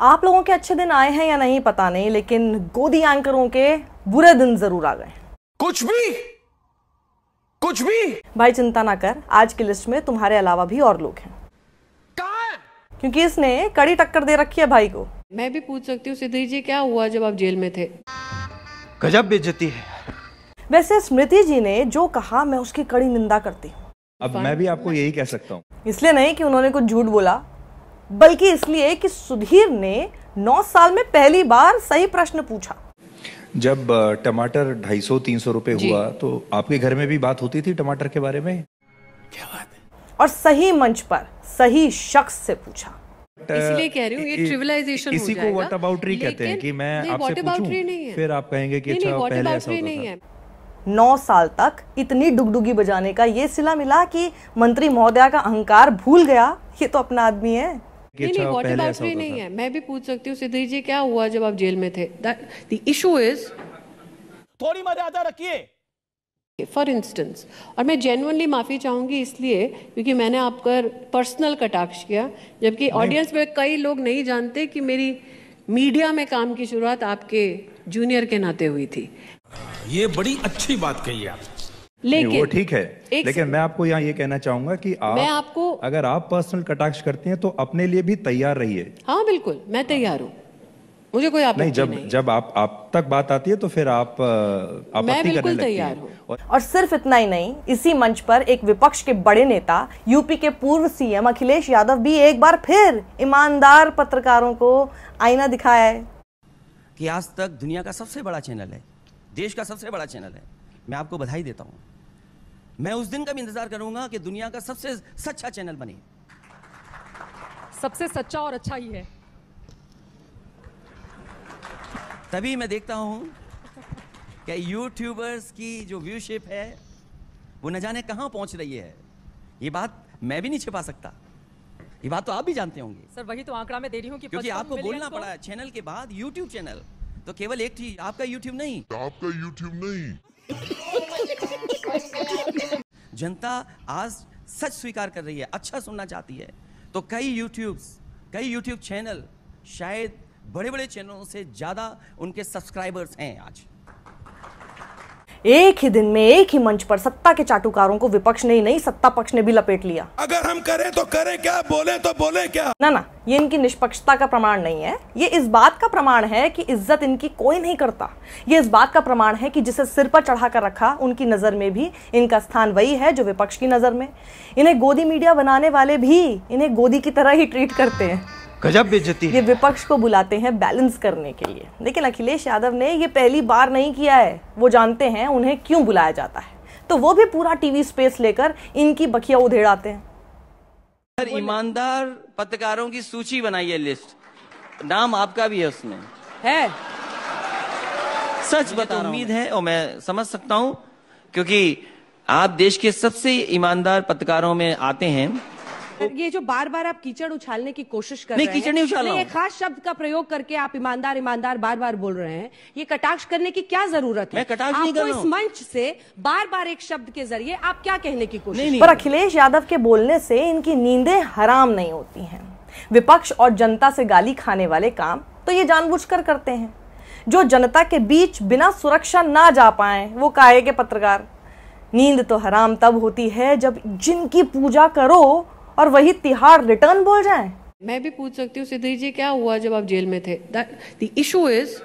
आप लोगों के अच्छे दिन आए हैं या नहीं पता नहीं लेकिन गोदी एंकरों के बुरे दिन जरूर आ गए कुछ भी कुछ भी भाई चिंता ना कर आज की लिस्ट में तुम्हारे अलावा भी और लोग हैं क्योंकि इसने कड़ी टक्कर दे रखी है भाई को मैं भी पूछ सकती हूँ सिद्धि जी क्या हुआ जब आप जेल में थे गजब बेचती है वैसे स्मृति जी ने जो कहा मैं उसकी कड़ी निंदा करती हूँ अब मैं भी आपको यही कह सकता हूँ इसलिए नहीं कि उन्होंने कुछ झूठ बोला बल्कि इसलिए कि सुधीर ने 9 साल में पहली बार सही प्रश्न पूछा जब टमाटर 250-300 रुपए हुआ तो आपके घर में भी बात होती थी टमाटर के बारे में क्या बात है और सही मंच पर सही शख्स से पूछा इसलिए कह रही हूँ ये ट्रिवलाइजेशन इसी को व्हाट री कहते हैं कि मैं आपसे पूछूं फिर आप कहेंगे कि अच्छा पहले ऐसा होता था नौ साल तक इतनी डुगडुगी बजाने का ये सिला मिला कि मंत्री महोदया का अहंकार भूल गया ये तो अपना आदमी है नहीं नहीं व्हाट अच्छा, भी नहीं है मैं भी पूछ सकती हूँ सिद्धि जी क्या हुआ जब आप जेल में थे इशू इज थोड़ी मर्यादा रखिए फॉर इंस्टेंस और मैं जेनुअनली माफ़ी चाहूंगी इसलिए क्योंकि मैंने आपका पर्सनल कटाक्ष किया जबकि ऑडियंस में कई लोग नहीं जानते कि मेरी मीडिया में काम की शुरुआत आपके जूनियर के नाते हुई थी ये बड़ी अच्छी बात कही आपने लेकिन वो ठीक है लेकिन मैं आपको यहाँ ये कहना चाहूंगा कि आप मैं आपको अगर आप पर्सनल कटाक्ष करते हैं तो अपने लिए भी तैयार रहिए हाँ बिल्कुल मैं हाँ। तैयार हूँ मुझे कोई आप नहीं जब नहीं। जब आप आप तक बात आती है तो फिर आप मैं बिल्कुल तैयार हूँ और सिर्फ इतना ही नहीं इसी मंच पर एक विपक्ष के बड़े नेता यूपी के पूर्व सीएम अखिलेश यादव भी एक बार फिर ईमानदार पत्रकारों को आईना दिखाया है कि आज तक दुनिया का सबसे बड़ा चैनल है देश का सबसे बड़ा चैनल है मैं आपको बधाई देता हूँ मैं उस दिन का भी इंतजार करूंगा कि दुनिया का सबसे सच्चा चैनल बने सबसे सच्चा और अच्छा ही है तभी मैं देखता हूं कि यूट्यूबर्स की जो व्यूशिप है वो न जाने कहां पहुंच रही है ये बात मैं भी नहीं छिपा सकता ये बात तो आप भी जानते होंगे सर वही तो आंकड़ा मैं दे रही हूँ क्योंकि आपको बोलना पड़ा है तो- चैनल के बाद यूट्यूब चैनल तो केवल एक चीज आपका यूट्यूब नहीं आपका यूट्यूब नहीं जनता आज सच स्वीकार कर रही है अच्छा सुनना चाहती है तो कई यूट्यूब्स कई यूट्यूब चैनल शायद बड़े बड़े चैनलों से ज़्यादा उनके सब्सक्राइबर्स हैं आज एक ही दिन में एक ही मंच पर सत्ता के चाटुकारों को विपक्ष ने ही नहीं सत्ता पक्ष ने भी लपेट लिया अगर हम करें तो करें क्या बोले तो बोले क्या ना ना ये इनकी निष्पक्षता का प्रमाण नहीं है ये इस बात का प्रमाण है कि इज्जत इनकी कोई नहीं करता ये इस बात का प्रमाण है कि जिसे सिर पर चढ़ा कर रखा उनकी नजर में भी इनका स्थान वही है जो विपक्ष की नजर में इन्हें गोदी मीडिया बनाने वाले भी इन्हें गोदी की तरह ही ट्रीट करते हैं गजब बेइज्जती ये विपक्ष को बुलाते हैं बैलेंस करने के लिए लेकिन अखिलेश यादव ने ये पहली बार नहीं किया है वो जानते हैं उन्हें क्यों बुलाया जाता है तो वो भी पूरा टीवी स्पेस लेकर इनकी बखिया उधेड़ाते हैं ईमानदार पत्रकारों की सूची बनाई है लिस्ट नाम आपका भी है उसमें है सच बता उम्मीद है और मैं समझ सकता हूँ क्योंकि आप देश के सबसे ईमानदार पत्रकारों में आते हैं ये जो बार बार आप कीचड़ उछालने की कोशिश कर नहीं, रहे हैं ये खास शब्द का प्रयोग करके आप ईमानदार ईमानदार बार बार बोल रहे हैं ये कटाक्ष करने की क्या जरूरत है कटाक्ष नहीं इस मंच से बार बार एक शब्द के जरिए आप क्या कहने की कोशिश पर अखिलेश यादव के बोलने से इनकी नींदें हराम नहीं होती हैं विपक्ष और जनता से गाली खाने वाले काम तो ये जानबूझकर करते हैं जो जनता के बीच बिना सुरक्षा ना जा पाए वो काहे के पत्रकार नींद तो हराम तब होती है जब जिनकी पूजा करो और वही तिहाड़ रिटर्न बोल जाए मैं भी पूछ सकती हूँ सिद्धि जी क्या हुआ जब आप जेल में थे इशू इज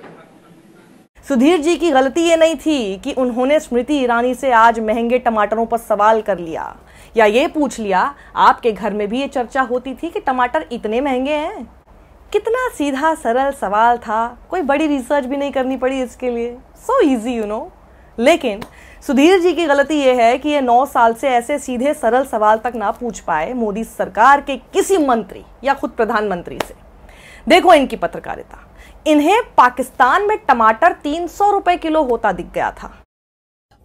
सुधीर जी की गलती ये नहीं थी कि उन्होंने स्मृति ईरानी से आज महंगे टमाटरों पर सवाल कर लिया या ये पूछ लिया आपके घर में भी ये चर्चा होती थी कि टमाटर इतने महंगे हैं कितना सीधा सरल सवाल था कोई बड़ी रिसर्च भी नहीं करनी पड़ी इसके लिए सो इजी यू नो लेकिन सुधीर जी की गलती यह है कि ये नौ साल से ऐसे सीधे सरल सवाल तक ना पूछ पाए मोदी सरकार के किसी मंत्री या खुद प्रधानमंत्री से देखो इनकी पत्रकारिता इन्हें पाकिस्तान में टमाटर तीन सौ रुपए किलो होता दिख गया था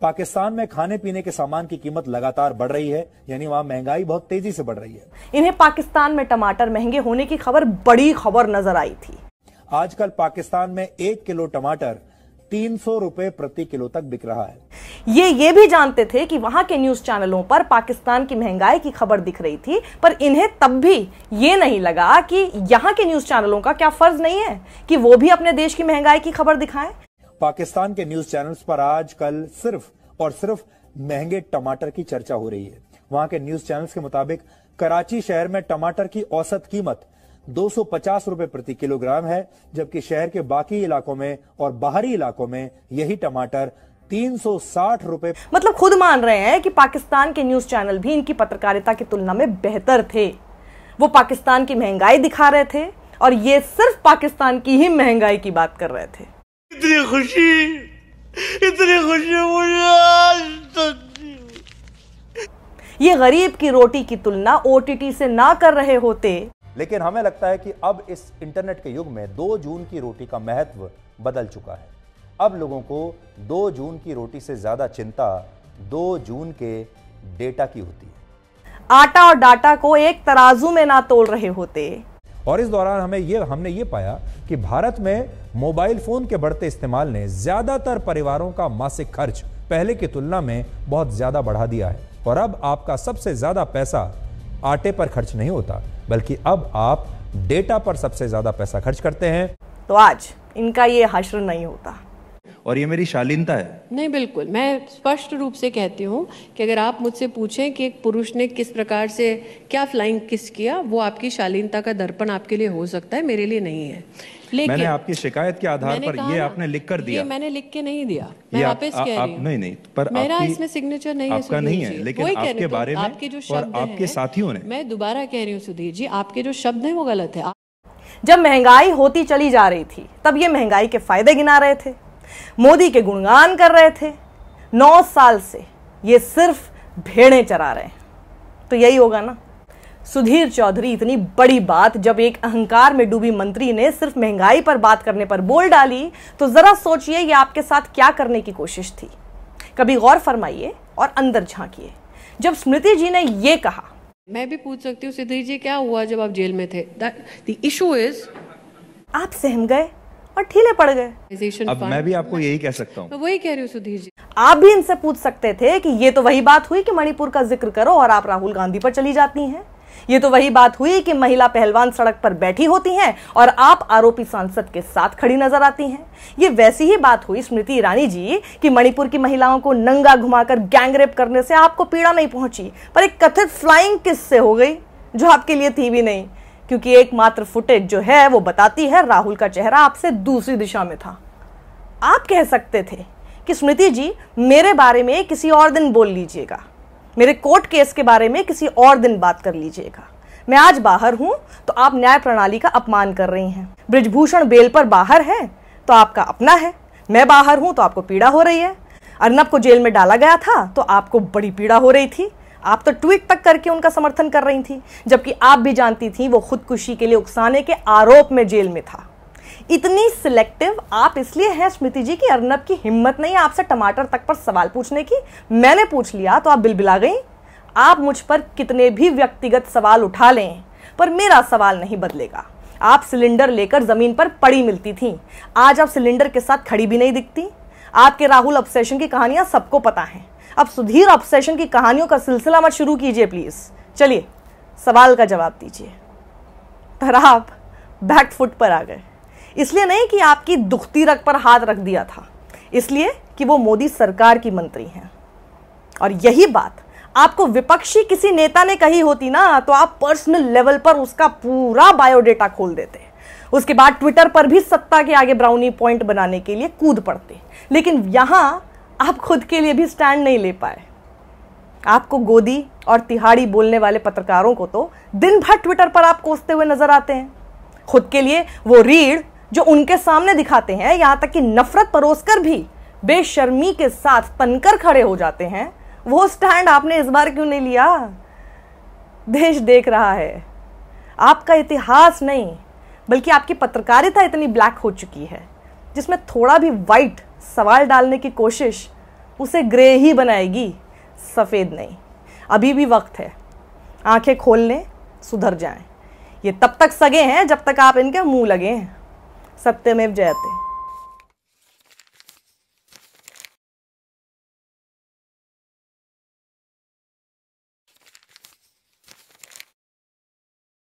पाकिस्तान में खाने पीने के सामान की कीमत लगातार बढ़ रही है यानी वहां महंगाई बहुत तेजी से बढ़ रही है इन्हें पाकिस्तान में टमाटर महंगे होने की खबर बड़ी खबर नजर आई थी आजकल पाकिस्तान में एक किलो टमाटर तीन सौ रुपए प्रति किलो तक बिक रहा है ये ये भी जानते थे कि वहां के न्यूज चैनलों पर पाकिस्तान की महंगाई की खबर दिख रही थी पर इन्हें तब भी ये नहीं लगा कि यहाँ के न्यूज चैनलों का क्या फर्ज नहीं है कि वो भी अपने देश की महंगाई की खबर दिखाएं पाकिस्तान के न्यूज चैनल्स पर कल सिर्फ और सिर्फ महंगे टमाटर की चर्चा हो रही है वहां के न्यूज चैनल्स के मुताबिक कराची शहर में टमाटर की औसत कीमत दो सौ पचास रुपए प्रति किलोग्राम है जबकि शहर के बाकी इलाकों में और बाहरी इलाकों में यही टमाटर तीन सौ साठ रुपए मतलब खुद मान रहे हैं कि पाकिस्तान के न्यूज चैनल भी इनकी पत्रकारिता की तुलना में बेहतर थे वो पाकिस्तान की महंगाई दिखा रहे थे और ये सिर्फ पाकिस्तान की ही महंगाई की बात कर रहे थे इतनी खुशी इतनी खुशी मुझे ये गरीब की रोटी की तुलना ओटीटी से ना कर रहे होते लेकिन हमें लगता है कि अब इस इंटरनेट के युग में दो जून की रोटी का महत्व बदल चुका है अब लोगों को दो जून की रोटी से ज़्यादा चिंता दो जून के डेटा की होती है आटा और डाटा को एक तराजू में ना तोड़ रहे होते और इस दौरान हमें ये हमने ये पाया कि भारत में मोबाइल फोन के बढ़ते इस्तेमाल ने ज्यादातर परिवारों का मासिक खर्च पहले की तुलना में बहुत ज्यादा बढ़ा दिया है और अब आपका सबसे ज्यादा पैसा आटे पर खर्च नहीं होता बल्कि अब आप डेटा पर सबसे ज़्यादा पैसा खर्च करते हैं तो आज इनका ये हश्र नहीं होता और ये मेरी शालीनता है नहीं बिल्कुल मैं स्पष्ट रूप से कहती हूँ कि अगर आप मुझसे पूछें कि एक पुरुष ने किस प्रकार से क्या फ्लाइंग किस किया वो आपकी शालीनता का दर्पण आपके लिए हो सकता है मेरे लिए नहीं है मैंने आपकी शिकायत के आधार पर ये आपने लिख कर दिया मैंने लिख के नहीं दिया मैं वापस कह रही नहीं नहीं पर मेरा इसमें सिग्नेचर नहीं आपका नहीं है लेकिन आपके तो बारे में आपके जो शब्द आपके साथियों ने मैं दोबारा कह रही हूँ सुधीर जी आपके जो शब्द हैं वो गलत है जब महंगाई होती चली जा रही थी तब ये महंगाई के फायदे गिना रहे थे मोदी के गुणगान कर रहे थे नौ साल से ये सिर्फ भेड़ें चरा रहे हैं तो यही होगा ना सुधीर चौधरी इतनी बड़ी बात जब एक अहंकार में डूबी मंत्री ने सिर्फ महंगाई पर बात करने पर बोल डाली तो जरा सोचिए ये आपके साथ क्या करने की कोशिश थी कभी गौर फरमाइए और अंदर झांकिए जब स्मृति जी ने ये कहा मैं भी पूछ सकती हूँ सुधीर जी क्या हुआ जब आप जेल में थे इशू इज आप सहम गए और ठीले पड़ गए अब मैं भी आपको यही कह सकता हूँ वही कह रही हूँ सुधीर जी आप भी इनसे पूछ सकते थे कि ये तो वही बात हुई कि मणिपुर का जिक्र करो और आप राहुल गांधी पर चली जाती हैं ये तो वही बात हुई कि महिला पहलवान सड़क पर बैठी होती हैं और आप आरोपी सांसद के साथ खड़ी नजर आती हैं ये वैसी ही बात हुई स्मृति ईरानी जी कि मणिपुर की महिलाओं को नंगा घुमाकर गैंगरेप करने से आपको पीड़ा नहीं पहुंची पर एक कथित फ्लाइंग किस से हो गई जो आपके लिए थी भी नहीं क्योंकि एकमात्र फुटेज जो है वो बताती है राहुल का चेहरा आपसे दूसरी दिशा में था आप कह सकते थे कि स्मृति जी मेरे बारे में किसी और दिन बोल लीजिएगा मेरे कोर्ट केस के बारे में किसी और दिन बात कर लीजिएगा मैं आज बाहर हूँ तो आप न्याय प्रणाली का अपमान कर रही हैं ब्रिजभूषण बेल पर बाहर है तो आपका अपना है मैं बाहर हूं तो आपको पीड़ा हो रही है अर्नब को जेल में डाला गया था तो आपको बड़ी पीड़ा हो रही थी आप तो ट्वीट तक करके उनका समर्थन कर रही थी जबकि आप भी जानती थी वो खुदकुशी के लिए उकसाने के आरोप में जेल में था इतनी सिलेक्टिव आप इसलिए हैं स्मृति जी कि अर्नब की हिम्मत नहीं आपसे टमाटर तक पर सवाल पूछने की मैंने पूछ लिया तो आप बिलबिला गई आप मुझ पर कितने भी व्यक्तिगत सवाल उठा लें पर मेरा सवाल नहीं बदलेगा आप सिलेंडर लेकर जमीन पर पड़ी मिलती थी आज आप सिलेंडर के साथ खड़ी भी नहीं दिखती आपके राहुल ऑब्सेशन की कहानियां सबको पता हैं अब सुधीर ऑब्सेशन की कहानियों का सिलसिला मत शुरू कीजिए प्लीज चलिए सवाल का जवाब दीजिए पर आप बैक फुट पर आ गए इसलिए नहीं कि आपकी दुखती रख पर हाथ रख दिया था इसलिए कि वो मोदी सरकार की मंत्री हैं और यही बात आपको विपक्षी किसी नेता ने कही होती ना तो आप पर्सनल लेवल पर उसका पूरा बायोडेटा खोल देते उसके बाद ट्विटर पर भी सत्ता के आगे ब्राउनी पॉइंट बनाने के लिए कूद पड़ते लेकिन यहां आप खुद के लिए भी स्टैंड नहीं ले पाए आपको गोदी और तिहाड़ी बोलने वाले पत्रकारों को तो दिन भर ट्विटर पर आप कोसते हुए नजर आते हैं खुद के लिए वो रीढ़ जो उनके सामने दिखाते हैं यहाँ तक कि नफरत परोसकर भी बेशर्मी के साथ तनकर खड़े हो जाते हैं वो स्टैंड आपने इस बार क्यों नहीं लिया देश देख रहा है आपका इतिहास नहीं बल्कि आपकी पत्रकारिता इतनी ब्लैक हो चुकी है जिसमें थोड़ा भी वाइट सवाल डालने की कोशिश उसे ग्रे ही बनाएगी सफ़ेद नहीं अभी भी वक्त है आंखें खोल लें सुधर जाएं। ये तब तक सगे हैं जब तक आप इनके मुंह लगे हैं सत्यमेव जयते